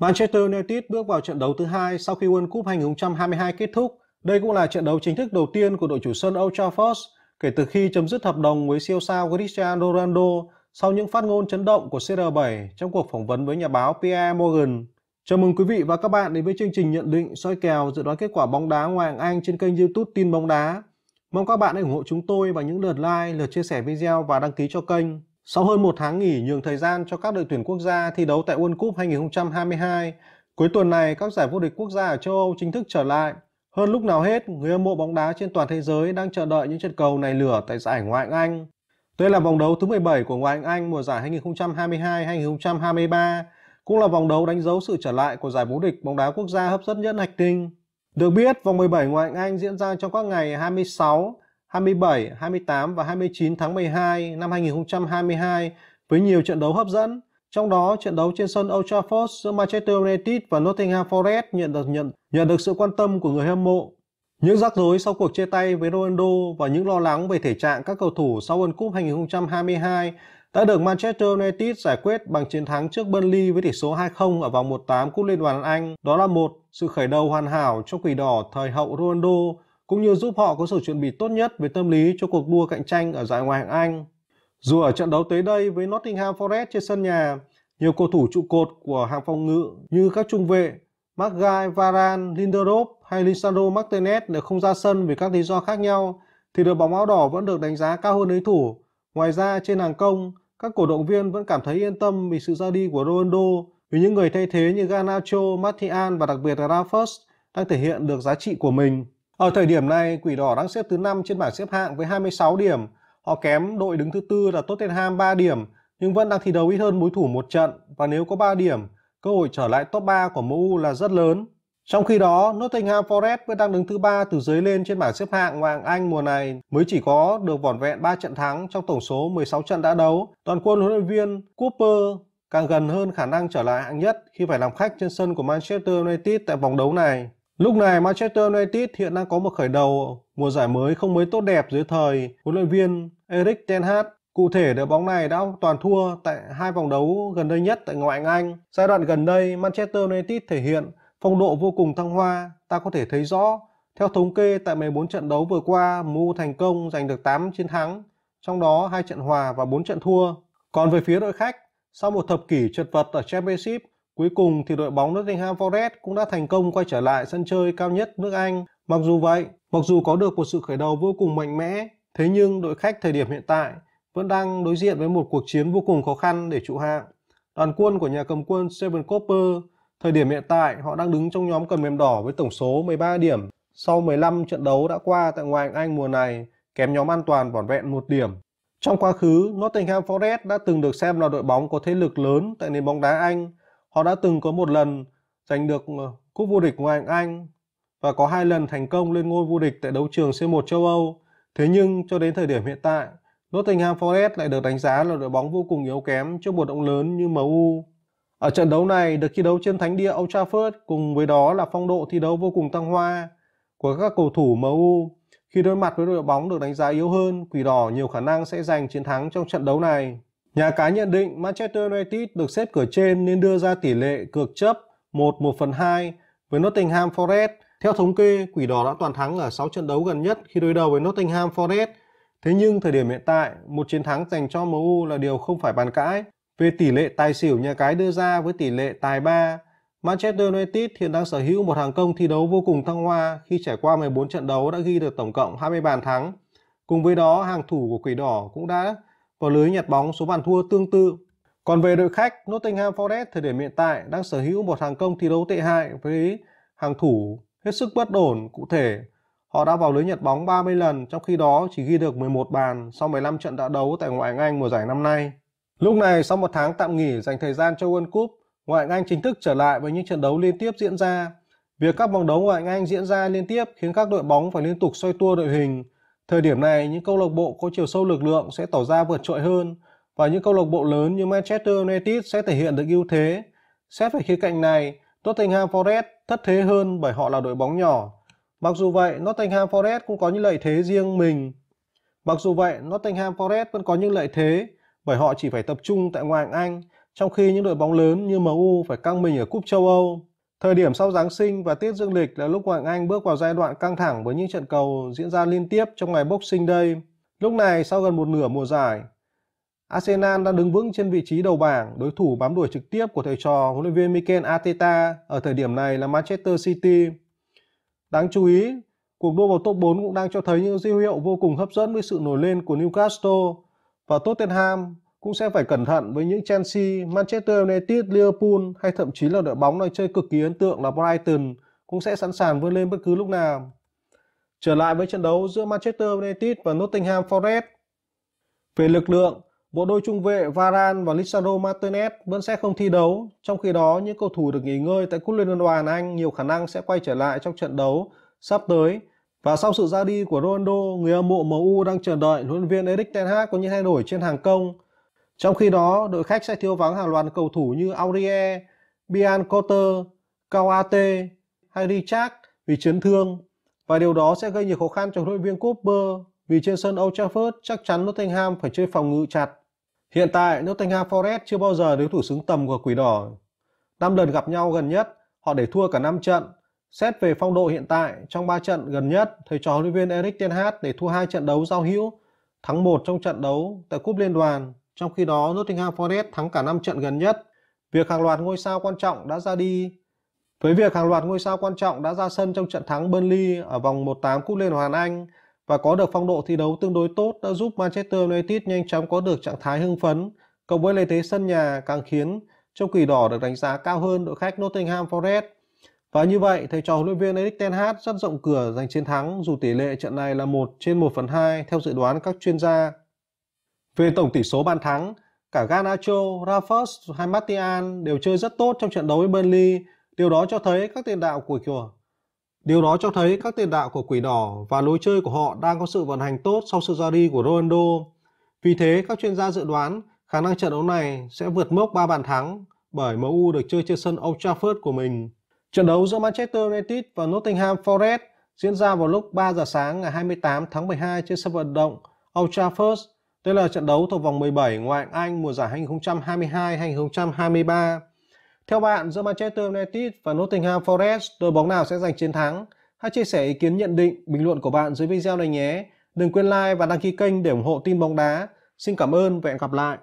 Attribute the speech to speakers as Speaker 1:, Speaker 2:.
Speaker 1: Manchester United bước vào trận đấu thứ hai sau khi World Cup 2022 kết thúc. Đây cũng là trận đấu chính thức đầu tiên của đội chủ sân Old Trafford kể từ khi chấm dứt hợp đồng với siêu sao Cristiano Ronaldo sau những phát ngôn chấn động của CR7 trong cuộc phỏng vấn với nhà báo Pierre Morgan. Chào mừng quý vị và các bạn đến với chương trình nhận định soi kèo dự đoán kết quả bóng đá ngoại hạng Anh trên kênh YouTube Tin bóng đá. Mong các bạn hãy ủng hộ chúng tôi bằng những lượt like, lượt chia sẻ video và đăng ký cho kênh. Sau hơn một tháng nghỉ nhường thời gian cho các đội tuyển quốc gia thi đấu tại World Cup 2022, cuối tuần này các giải vô địch quốc gia ở châu Âu chính thức trở lại. Hơn lúc nào hết, người hâm mộ bóng đá trên toàn thế giới đang chờ đợi những trận cầu này lửa tại giải Ngoại hạng Anh. Đây là vòng đấu thứ 17 của Ngoại hạng Anh mùa giải 2022-2023, cũng là vòng đấu đánh dấu sự trở lại của giải vô địch bóng đá quốc gia hấp dẫn nhất hành tinh. Được biết, vòng 17 Ngoại hạng Anh diễn ra trong các ngày 26, 27, 28 và 29 tháng 12 năm 2022 với nhiều trận đấu hấp dẫn. Trong đó, trận đấu trên sân Old Trafford giữa Manchester United và Nottingham Forest nhận được nhận nhận được sự quan tâm của người hâm mộ. Những rắc rối sau cuộc chia tay với Ronaldo và những lo lắng về thể trạng các cầu thủ sau World Cup 2022 đã được Manchester United giải quyết bằng chiến thắng trước Burnley với tỷ số 2-0 ở vòng 1/8 Cúp Liên đoàn Anh. Đó là một sự khởi đầu hoàn hảo cho Quỷ đỏ thời hậu Ronaldo cũng như giúp họ có sự chuẩn bị tốt nhất về tâm lý cho cuộc đua cạnh tranh ở giải ngoại hạng Anh. Dù ở trận đấu tới đây với Nottingham Forest trên sân nhà, nhiều cầu thủ trụ cột của hàng phòng ngự như các trung vệ Maguire, Varane, Lindelof hay Lisandro Martinez đều không ra sân vì các lý do khác nhau, thì đội bóng áo đỏ vẫn được đánh giá cao hơn đối thủ. Ngoài ra, trên hàng công, các cổ động viên vẫn cảm thấy yên tâm vì sự ra đi của Ronaldo vì những người thay thế như Garnacho, Martial và đặc biệt là Rafus đang thể hiện được giá trị của mình. Ở thời điểm này, Quỷ Đỏ đang xếp thứ 5 trên bảng xếp hạng với 26 điểm. Họ kém đội đứng thứ tư là Tottenham 3 điểm, nhưng vẫn đang thi đấu ít hơn đối thủ một trận và nếu có 3 điểm, cơ hội trở lại top 3 của MU là rất lớn. Trong khi đó, Nottingham Forest vẫn đang đứng thứ ba từ dưới lên trên bảng xếp hạng Ngoại hạng Anh mùa này mới chỉ có được vỏn vẹn 3 trận thắng trong tổng số 16 trận đã đấu. Toàn quân huấn luyện viên Cooper càng gần hơn khả năng trở lại hạng nhất khi phải làm khách trên sân của Manchester United tại vòng đấu này. Lúc này Manchester United hiện đang có một khởi đầu mùa giải mới không mấy tốt đẹp dưới thời huấn luyện viên Erik ten Hag. Cụ thể đội bóng này đã toàn thua tại hai vòng đấu gần đây nhất tại ngoại hạng Anh. Giai đoạn gần đây Manchester United thể hiện phong độ vô cùng thăng hoa, ta có thể thấy rõ. Theo thống kê tại 14 trận đấu vừa qua, MU thành công giành được 8 chiến thắng, trong đó hai trận hòa và 4 trận thua. Còn về phía đội khách, sau một thập kỷ trượt vật ở Championship, Cuối cùng thì đội bóng Nottingham Forest cũng đã thành công quay trở lại sân chơi cao nhất nước Anh. Mặc dù vậy, mặc dù có được một sự khởi đầu vô cùng mạnh mẽ, thế nhưng đội khách thời điểm hiện tại vẫn đang đối diện với một cuộc chiến vô cùng khó khăn để trụ hạng. Đoàn quân của nhà cầm quân Seven Copper thời điểm hiện tại họ đang đứng trong nhóm cầm mềm đỏ với tổng số 13 điểm sau 15 trận đấu đã qua tại ngoại hạng Anh mùa này, kém nhóm an toàn vỏn vẹn một điểm. Trong quá khứ, Nottingham Forest đã từng được xem là đội bóng có thế lực lớn tại nền bóng đá Anh Họ đã từng có một lần giành được ờ, cúp vô địch ngoại hạng Anh và có hai lần thành công lên ngôi vô địch tại đấu trường C1 châu Âu. Thế nhưng cho đến thời điểm hiện tại, Nottingham Forest lại được đánh giá là đội bóng vô cùng yếu kém trước một động lớn như MU. Ở trận đấu này được thi đấu trên thánh địa Old Trafford cùng với đó là phong độ thi đấu vô cùng tăng hoa của các cầu thủ MU. Khi đối mặt với đội bóng được đánh giá yếu hơn, Quỷ Đỏ nhiều khả năng sẽ giành chiến thắng trong trận đấu này. Nhà cái nhận định Manchester United được xếp cửa trên nên đưa ra tỷ lệ cược chấp 1 1 phần 2 với Nottingham Forest. Theo thống kê, Quỷ Đỏ đã toàn thắng ở 6 trận đấu gần nhất khi đối đầu với Nottingham Forest. Thế nhưng thời điểm hiện tại, một chiến thắng dành cho MU là điều không phải bàn cãi. Về tỷ lệ tài xỉu nhà cái đưa ra với tỷ lệ tài 3, Manchester United hiện đang sở hữu một hàng công thi đấu vô cùng thăng hoa khi trải qua 14 trận đấu đã ghi được tổng cộng 20 bàn thắng. Cùng với đó, hàng thủ của Quỷ Đỏ cũng đã vào lưới nhặt bóng số bàn thua tương tự. Còn về đội khách, Nottingham Forest thời điểm hiện tại đang sở hữu một hàng công thi đấu tệ hại với hàng thủ hết sức bất ổn. Cụ thể, họ đã vào lưới nhặt bóng 30 lần, trong khi đó chỉ ghi được 11 bàn sau 15 trận đã đấu tại Ngoại hạng Anh mùa giải năm nay. Lúc này, sau một tháng tạm nghỉ dành thời gian cho World Cup, Ngoại hạng Anh chính thức trở lại với những trận đấu liên tiếp diễn ra. Việc các vòng đấu Ngoại hạng Anh diễn ra liên tiếp khiến các đội bóng phải liên tục xoay tua đội hình, Thời điểm này, những câu lạc bộ có chiều sâu lực lượng sẽ tỏ ra vượt trội hơn và những câu lạc bộ lớn như Manchester United sẽ thể hiện được ưu thế. Xét về khía cạnh này, Nottingham Forest thất thế hơn bởi họ là đội bóng nhỏ. Mặc dù vậy, Nottingham Forest cũng có những lợi thế riêng mình. Mặc dù vậy, Nottingham Forest vẫn có những lợi thế bởi họ chỉ phải tập trung tại ngoại hạng Anh, trong khi những đội bóng lớn như MU phải căng mình ở cúp châu Âu. Thời điểm sau Giáng sinh và tiết dương lịch là lúc Hoàng Anh bước vào giai đoạn căng thẳng với những trận cầu diễn ra liên tiếp trong ngày Boxing Day. Lúc này, sau gần một nửa mùa giải, Arsenal đang đứng vững trên vị trí đầu bảng, đối thủ bám đuổi trực tiếp của thầy trò huấn luyện viên Mikel Arteta ở thời điểm này là Manchester City. Đáng chú ý, cuộc đua vào top 4 cũng đang cho thấy những dấu hiệu vô cùng hấp dẫn với sự nổi lên của Newcastle và Tottenham cũng sẽ phải cẩn thận với những Chelsea, Manchester United, Liverpool hay thậm chí là đội bóng nơi chơi cực kỳ ấn tượng là Brighton cũng sẽ sẵn sàng vươn lên bất cứ lúc nào. Trở lại với trận đấu giữa Manchester United và Nottingham Forest. Về lực lượng, bộ đôi trung vệ Varane và Lisandro Martinez vẫn sẽ không thi đấu, trong khi đó những cầu thủ được nghỉ ngơi tại cúp Liên đoàn Anh nhiều khả năng sẽ quay trở lại trong trận đấu sắp tới. Và sau sự ra đi của Ronaldo, người hâm mộ MU đang chờ đợi huấn luyện viên Erik ten Hag có những thay đổi trên hàng công trong khi đó, đội khách sẽ thiếu vắng hàng loạt cầu thủ như Aurier, Biancotter, Kawate hay Richard vì chấn thương và điều đó sẽ gây nhiều khó khăn cho đội viên Cooper vì trên sân Old Trafford chắc chắn Nottingham phải chơi phòng ngự chặt. Hiện tại, Nottingham Forest chưa bao giờ đối thủ xứng tầm của Quỷ Đỏ. Năm lần gặp nhau gần nhất, họ để thua cả 5 trận. Xét về phong độ hiện tại, trong 3 trận gần nhất, thầy trò huấn luyện viên Erik Ten Hag để thua hai trận đấu giao hữu, thắng một trong trận đấu tại Cúp Liên đoàn trong khi đó, Nottingham Forest thắng cả 5 trận gần nhất. Việc hàng loạt ngôi sao quan trọng đã ra đi với việc hàng loạt ngôi sao quan trọng đã ra sân trong trận thắng Burnley ở vòng 1/8 Cúp Liên hoàn Anh và có được phong độ thi đấu tương đối tốt đã giúp Manchester United nhanh chóng có được trạng thái hưng phấn, cộng với lợi thế sân nhà càng khiến trong Quỷ Đỏ được đánh giá cao hơn đội khách Nottingham Forest. Và như vậy, thầy trò huấn luyện viên Erik ten Hag rất rộng cửa giành chiến thắng dù tỷ lệ trận này là 1 trên 1 phần 2 theo dự đoán các chuyên gia. Về tổng tỷ số bàn thắng, cả Garnacho, Rafos hay Martial đều chơi rất tốt trong trận đấu với Burnley. Điều đó cho thấy các tiền đạo của chùa Điều đó cho thấy các tiền đạo của Quỷ Đỏ và lối chơi của họ đang có sự vận hành tốt sau sự ra đi của Ronaldo. Vì thế, các chuyên gia dự đoán khả năng trận đấu này sẽ vượt mốc 3 bàn thắng bởi MU được chơi trên sân Old Trafford của mình. Trận đấu giữa Manchester United và Nottingham Forest diễn ra vào lúc 3 giờ sáng ngày 28 tháng 12 trên sân vận động Old Trafford. Đây là trận đấu thuộc vòng 17 ngoại hạng Anh mùa giải 2022-2023. Theo bạn, giữa Manchester United và Nottingham Forest, đội bóng nào sẽ giành chiến thắng? Hãy chia sẻ ý kiến nhận định, bình luận của bạn dưới video này nhé. Đừng quên like và đăng ký kênh để ủng hộ tin bóng đá. Xin cảm ơn và hẹn gặp lại.